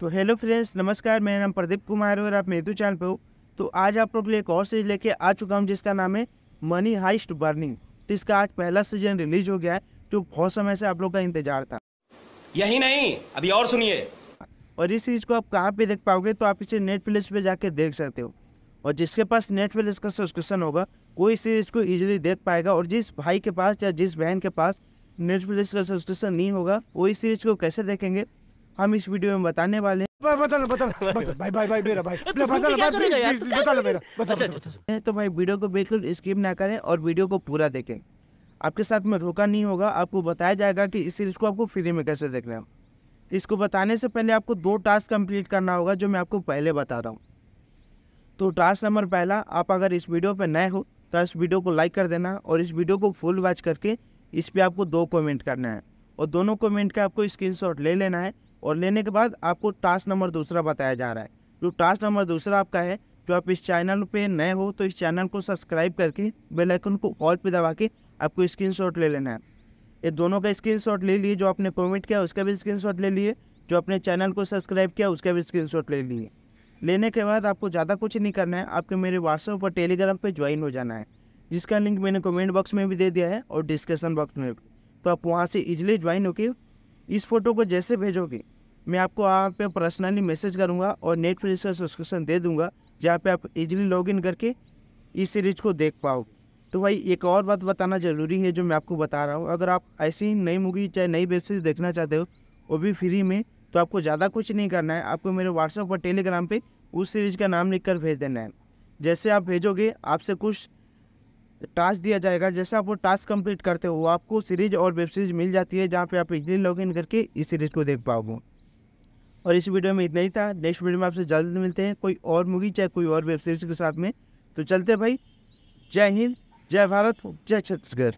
तो hello friends नमस्कार मेरा नाम प्रदीप कुमार है और आप मेतू चैनल पे हो तो आज आप लोग के लिए एक और सीरीज लेके आ चुका हूँ जिसका नाम है मनी हाइस्ट बर्निंग तो इसका आज पहला सीजन रिलीज हो गया है जो बहुत समय से आप लोग का इंतजार था यही नहीं अभी और सुनिए और इस सीरीज को आप कहाँ पे देख पाओगे तो आप इसे नेटफ्लिक्स पे जाके देख सकते हो और जिसके पास नेटफ्लिक्स का सब्सक्रिप्शन होगा वो इस सीरीज को ईजिली देख पाएगा और जिस भाई के पास या जिस बहन के पास नेटफ्लिक्स का सब्सक्रिप्शन नहीं होगा वो इस सीरीज को कैसे देखेंगे हम इस वीडियो में बताने वाले तो भाई तो अच्छा, अच्छा, अच्छा। तो वीडियो को बिल्कुल स्किप ना करें और वीडियो को पूरा देखें आपके साथ में धोखा नहीं होगा आपको बताया जाएगा कि इस सीरीज को आपको फ्री में कैसे रहे हैं इसको बताने से पहले आपको दो टास्क कंप्लीट करना होगा जो मैं आपको पहले बता रहा हूँ तो टास्क नंबर पहला आप अगर इस वीडियो पर नए हो तो इस वीडियो को लाइक कर देना और इस वीडियो को फुल वॉच करके इस पर आपको दो कमेंट करना है और दोनों कमेंट का आपको स्क्रीनशॉट ले लेना है और लेने के बाद आपको टास्क नंबर दूसरा बताया जा रहा है जो टास्क नंबर दूसरा आपका है जो आप इस चैनल पे नए हो तो इस चैनल को सब्सक्राइब करके बेल आइकन को ऑल पे दबा के आपको स्क्रीनशॉट ले लेना है ये दोनों का स्क्रीनशॉट ले लिए जो आपने कमेंट किया उसका भी स्क्रीनशॉट ले लिए जो अपने चैनल को सब्सक्राइब किया उसका भी स्क्रीनशॉट ले लिए लेने के बाद आपको ज़्यादा कुछ नहीं करना है आपके मेरे व्हाट्सएप और टेलीग्राम पर ज्वाइन हो जाना है जिसका लिंक मैंने कमेंट बॉक्स में भी दे दिया है और डिस्क्रिप्सन बॉक्स में भी तो आप वहाँ से इजिली ज्वाइन होकर इस फोटो को जैसे भेजोगे मैं आपको वहाँ पे पर्सनली मैसेज करूँगा और नेटफ्लिक्स का सब्सक्रिप्शन दे दूँगा जहाँ पे आप इजीली लॉगिन करके इस सीरीज को देख पाओ तो भाई एक और बात बताना ज़रूरी है जो मैं आपको बता रहा हूँ अगर आप ऐसी नई मूवी चाहे नई वेब सीरीज देखना चाहते हो वो भी फ्री में तो आपको ज़्यादा कुछ नहीं करना है आपको मेरे व्हाट्सअप और टेलीग्राम पर उस सीरीज़ का नाम लिख कर भेज देना है जैसे आप भेजोगे आपसे कुछ टास्क दिया जाएगा जैसे आप वो टास्क कंप्लीट करते हो आपको सीरीज और वेब सीरीज मिल जाती है जहाँ पे आप इजली लॉगिन करके इस सीरीज को देख पाओगे और इस वीडियो में इतना ही था नेक्स्ट वीडियो में आपसे जल्द मिलते हैं कोई और मूवी चाहे कोई और वेब सीरीज के साथ में तो चलते भाई जय हिंद जय भारत जय छत्तीसगढ़